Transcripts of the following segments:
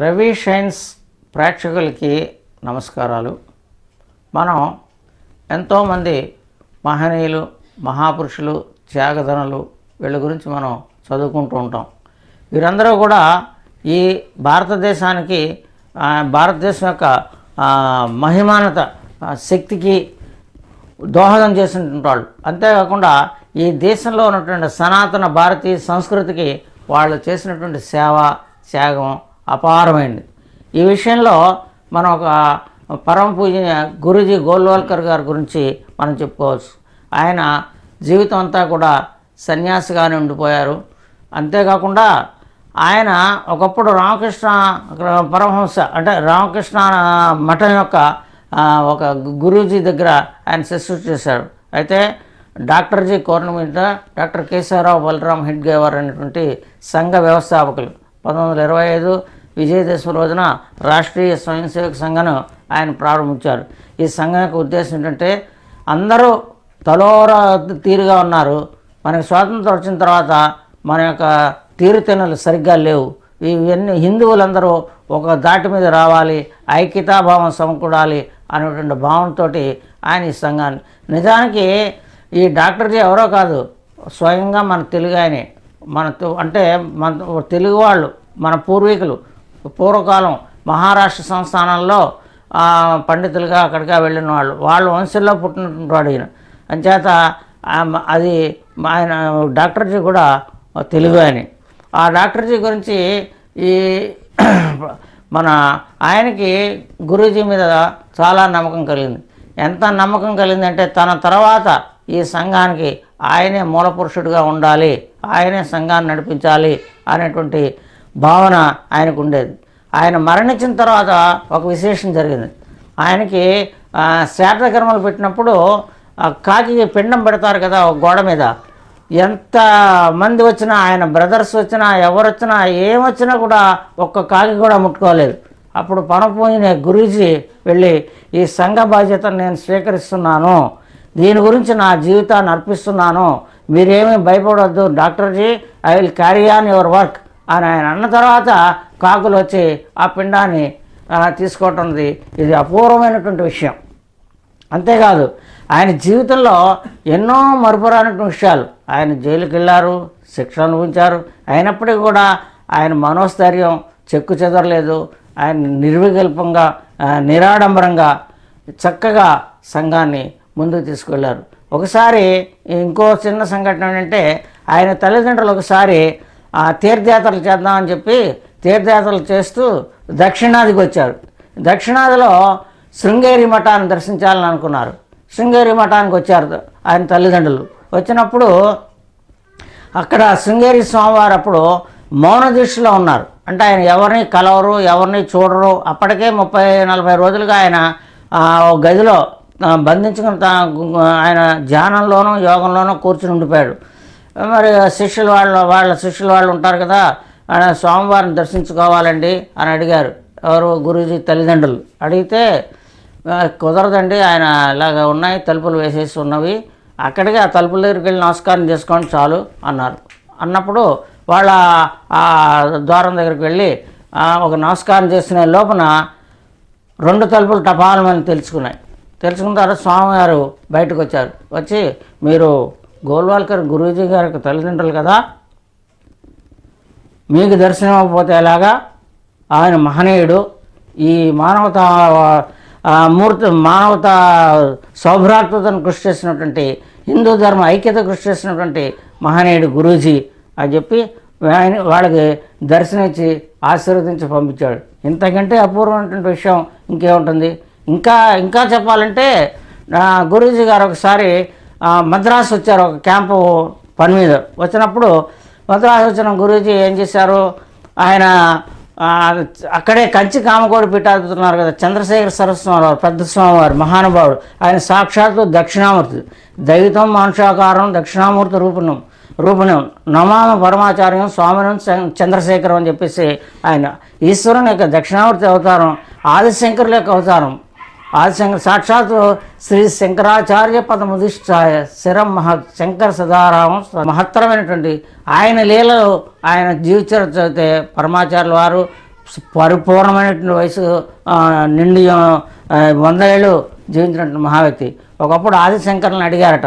Ravi shines ప్రేక్షకులకి నమస్కారాలు మనం ఎంతోమంది మహనీయులు మహాపురుషులు త్యాగధనులు వీళ్ళ గురించి మనం చదువుకుంటూ ఉంటాం వీరందరూ కూడా ఈ భారతదేశానికి భారతదేశం యొక్క మహిమానత శక్తికి దోహదం చేసిన వాళ్ళు అంతేకాకుండా ఈ దేశంలో ఉన్నటువంటి సనాతన భారతీయ సంస్కృతికి వాళ్ళు చేసినటువంటి సేవ త్యాగం అపారమైంది ఈ విషయంలో మనం ఒక పరమ పూజ గురుజీ గోల్వాల్కర్ గారి గురించి మనం చెప్పుకోవచ్చు ఆయన జీవితం అంతా కూడా సన్యాసిగానే ఉండిపోయారు అంతేకాకుండా ఆయన ఒకప్పుడు రామకృష్ణ పరమహంస అంటే రామకృష్ణ మఠం యొక్క ఒక గురూజీ దగ్గర ఆయన శిశ్రు చేశారు అయితే డాక్టర్ కోరణ మీద డాక్టర్ కేశవరావు బలరాం హెడ్గేవార్ అనేటువంటి సంఘ వ్యవస్థాపకులు పంతొమ్మిది వందల ఇరవై ఐదు విజయదశమి రోజున రాష్ట్రీయ స్వయం సేవక సంఘను ఆయన ప్రారంభించారు ఈ సంఘం యొక్క ఉద్దేశం ఏంటంటే అందరూ తలోర తీరుగా ఉన్నారు మనకి స్వాతంత్రం వచ్చిన తర్వాత మన యొక్క తీరుతెనులు సరిగ్గా లేవు ఇవన్నీ హిందువులందరూ ఒక దాటి మీద రావాలి ఐక్యతాభావం సమకూడాలి అనేటువంటి భావంతో ఆయన ఈ సంఘాన్ని నిజానికి ఈ డాక్టర్జీ ఎవరో కాదు స్వయంగా మన తెలుగు ఆయనే మన అంటే మన తెలుగు వాళ్ళు మన పూర్వీకులు పూర్వకాలం మహారాష్ట్ర సంస్థానంలో పండితులుగా అక్కడికి వెళ్ళిన వాళ్ళు వాళ్ళు వంశంలో పుట్టినటువంటి ఈయన అంచేత అది ఆయన డాక్టర్జీ కూడా తెలుగు ఆయన ఆ డాక్టర్జీ గురించి ఈ మన ఆయనకి గురూజీ మీద చాలా నమ్మకం కలిగింది ఎంత నమ్మకం కలిగిందంటే తన తర్వాత ఈ సంఘానికి ఆయనే మూలపురుషుడిగా ఉండాలి ఆయనే సంఘాన్ని నడిపించాలి అనేటువంటి భావన ఆయనకు ఉండేది ఆయన మరణించిన తర్వాత ఒక విశేషం జరిగింది ఆయనకి శారదకర్మలు పెట్టినప్పుడు కాకి పిండం పెడతారు కదా ఒక గోడ మీద ఎంత మంది వచ్చినా ఆయన బ్రదర్స్ వచ్చినా ఎవరు వచ్చినా ఏమొచ్చినా కూడా ఒక్క కాకి కూడా ముట్టుకోలేదు అప్పుడు పనపోయిన గురూజీ వెళ్ళి ఈ సంఘ బాధ్యతను నేను స్వీకరిస్తున్నాను దీని గురించి నా జీవితాన్ని అర్పిస్తున్నాను మీరేమీ భయపడవద్దు డాక్టర్జీ I will carry on your work అని ఆయన అన్న తర్వాత కాకులు వచ్చి ఆ పిండాన్ని తీసుకోవటంది ఇది అపూర్వమైనటువంటి విషయం అంతేకాదు ఆయన జీవితంలో ఎన్నో మరుపురానటువంటి విషయాలు ఆయన జైలుకి వెళ్ళారు శిక్ష అనుభవించారు అయినప్పటికీ కూడా ఆయన మనోస్థైర్యం చెక్కు చెదరలేదు ఆయన నిర్వికల్పంగా నిరాడంబరంగా చక్కగా సంఘాన్ని ముందుకు తీసుకెళ్లారు ఒకసారి ఇంకో చిన్న సంఘటన ఏంటంటే ఆయన తల్లిదండ్రులు ఒకసారి తీర్థయాత్రలు చేద్దామని చెప్పి తీర్థయాత్రలు చేస్తూ దక్షిణాదికి వచ్చారు దక్షిణాదిలో శృంగేరి మఠాన్ని దర్శించాలని అనుకున్నారు శృంగేరి మఠానికి వచ్చారు ఆయన తల్లిదండ్రులు వచ్చినప్పుడు అక్కడ శృంగేరి స్వామివారు అప్పుడు మౌన దృష్టిలో ఉన్నారు అంటే ఆయన ఎవరిని కలవరు ఎవరిని చూడరు అప్పటికే ముప్పై నలభై రోజులుగా ఆయన గదిలో బంధించుకుని తా ఆయన ధ్యానంలోనూ యోగంలోనూ కూర్చుని ఉండిపోయాడు మరి శిష్యులు వాళ్ళు వాళ్ళ శిష్యులు వాళ్ళు ఉంటారు కదా ఆయన స్వామివారిని దర్శించుకోవాలండి అని అడిగారు ఎవరు గురూజీ తల్లిదండ్రులు అడిగితే కుదరదండి ఆయన ఇలాగ ఉన్నాయి తలుపులు వేసేసి ఉన్నవి అక్కడికి ఆ తలుపుల దగ్గరికి వెళ్ళి నమస్కారం చేసుకోండి చాలు అన్నారు అన్నప్పుడు వాళ్ళ ఆ ద్వారం దగ్గరికి వెళ్ళి ఒక నమస్కారం చేసిన లోపల రెండు తలుపులు టపాలమని తెలుసుకున్నాయి తెలుసుకున్న తర్వాత స్వామివారు బయటకు వచ్చారు వచ్చి మీరు గోల్వాల్కర్ గురూజీ గారికి తల్లిదండ్రులు కదా మీకు దర్శనం అవ్వకపోతే ఎలాగా ఆయన మహనీయుడు ఈ మానవత మూర్తి మానవత సౌభ్రాతృతను కృషి చేసినటువంటి హిందూ ధర్మ ఐక్యత కృషి చేసినటువంటి మహనీయుడు గురూజీ అని చెప్పి ఆయన వాళ్ళకి దర్శనం ఇచ్చి ఆశీర్వదించి పంపించాడు ఇంతకంటే అపూర్వమైనటువంటి విషయం ఇంకేముంటుంది ఇంకా ఇంకా చెప్పాలంటే గురూజీ గారు ఒకసారి మద్రాసు వచ్చారు ఒక క్యాంపు పని మీద వచ్చినప్పుడు మద్రాసు వచ్చిన గురూజీ ఏం చేశారు ఆయన అక్కడే కంచి కామకోడి పీఠాధిపతున్నారు కదా చంద్రశేఖర వారు పెద్ద స్వామివారు మహానుభావుడు ఆయన సాక్షాత్తు దక్షిణామూర్తి దైవితం మాంసాకారం దక్షిణామూర్తి రూపణం రూపణం నమామ పరమాచార్యం స్వామినం చంద్రశేఖరం అని చెప్పేసి ఆయన ఈశ్వరుని యొక్క దక్షిణామూర్తి అవతారం ఆదిశంకరుల యొక్క అవతారం ఆదిశంకర సాక్షాత్ శ్రీ శంకరాచార్య పదముధిష్టాయ శిరం మహ శంకర సదారామం మహత్తరమైనటువంటి ఆయన లీలలో ఆయన జీవితచరిత్ర చదివితే పరమాచార్యుల వారు పరిపూర్ణమైనటువంటి వయసు నిండి వంద ఏళ్ళు జీవించినటువంటి మహావ్యక్తి ఒకప్పుడు ఆదిశంకర్ని అడిగారట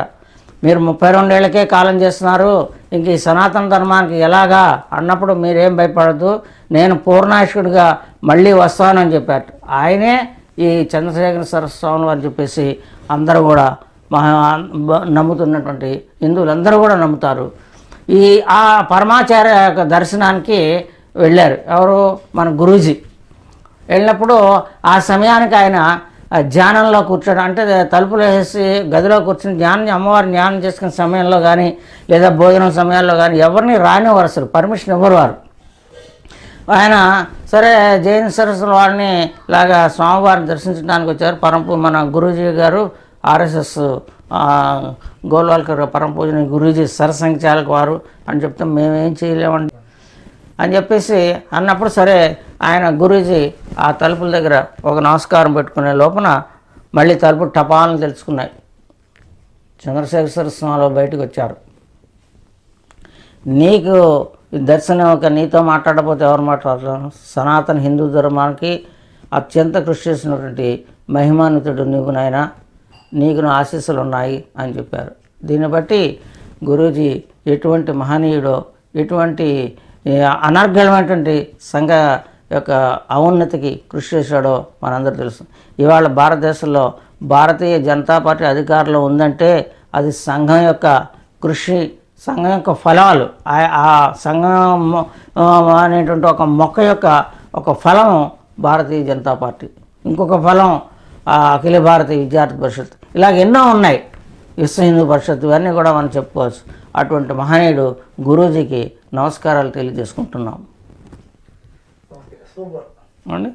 మీరు ముప్పై రెండేళ్లకే కాలం చేస్తున్నారు ఇంక ఈ సనాతన ధర్మానికి ఎలాగా అన్నప్పుడు మీరేం భయపడద్దు నేను పూర్ణాయుషుడిగా మళ్ళీ వస్తానని చెప్పారు ఆయనే ఈ చంద్రశేఖర సరస్వామి అని చెప్పేసి అందరూ కూడా మహా నమ్ముతున్నటువంటి హిందువులందరూ కూడా నమ్ముతారు ఈ ఆ పరమాచార్య యొక్క దర్శనానికి వెళ్ళారు ఎవరు మన గురూజీ వెళ్ళినప్పుడు ఆ సమయానికి ఆయన ధ్యానంలో కూర్చోడు అంటే తలుపులు వేసి గదిలో కూర్చుని ధ్యానం అమ్మవారు ధ్యానం చేసుకునే సమయంలో కానీ లేదా భోజనం సమయాల్లో కానీ ఎవరిని రానివారు అసలు పర్మిషన్ ఇవ్వరు వారు ఆయన సరే జైన్ సరస్సుల వారిని ఇలాగా స్వామివారిని దర్శించడానికి వచ్చారు పరంపు మన గురూజీ గారు ఆర్ఎస్ఎస్ గోల్వాల్కర్ పరం పూజని గురూజీ చాలక వారు అని చెప్తే మేమేం చేయలేమండి అని చెప్పేసి అన్నప్పుడు సరే ఆయన గురూజీ ఆ తలుపుల దగ్గర ఒక నమస్కారం పెట్టుకునే లోపల మళ్ళీ తలుపు టపాలను తెలుసుకున్నాయి చంద్రశేఖర సరస్వామిలో బయటకు వచ్చారు నీకు దర్శనం ఒక నీతో మాట్లాడబోతే ఎవరు మాట్లాడతాను సనాతన హిందూ ధర్మానికి అత్యంత కృషి చేసినటువంటి మహిమాన్వితుడు నీకు నాయన నీకు నా ఆశీస్సులు ఉన్నాయి అని చెప్పారు దీన్ని బట్టి గురూజీ ఎటువంటి మహనీయుడో ఎటువంటి అనర్ఘమైనటువంటి సంఘ యొక్క అవన్నతికి కృషి చేశాడో మనందరూ తెలుసు ఇవాళ భారతదేశంలో భారతీయ జనతా పార్టీ అధికారంలో ఉందంటే అది సంఘం యొక్క కృషి సంఘం యొక్క ఫలాలు ఆ సంఘం అనేటువంటి ఒక మొక్క యొక్క ఒక ఫలం భారతీయ జనతా పార్టీ ఇంకొక ఫలం అఖిల భారతీయ విద్యార్థి పరిషత్ ఇలాగ ఎన్నో ఉన్నాయి విశ్వ హిందూ పరిషత్ ఇవన్నీ కూడా మనం చెప్పుకోవచ్చు అటువంటి మహనీయుడు గురూజీకి నమస్కారాలు తెలియజేసుకుంటున్నాం అండి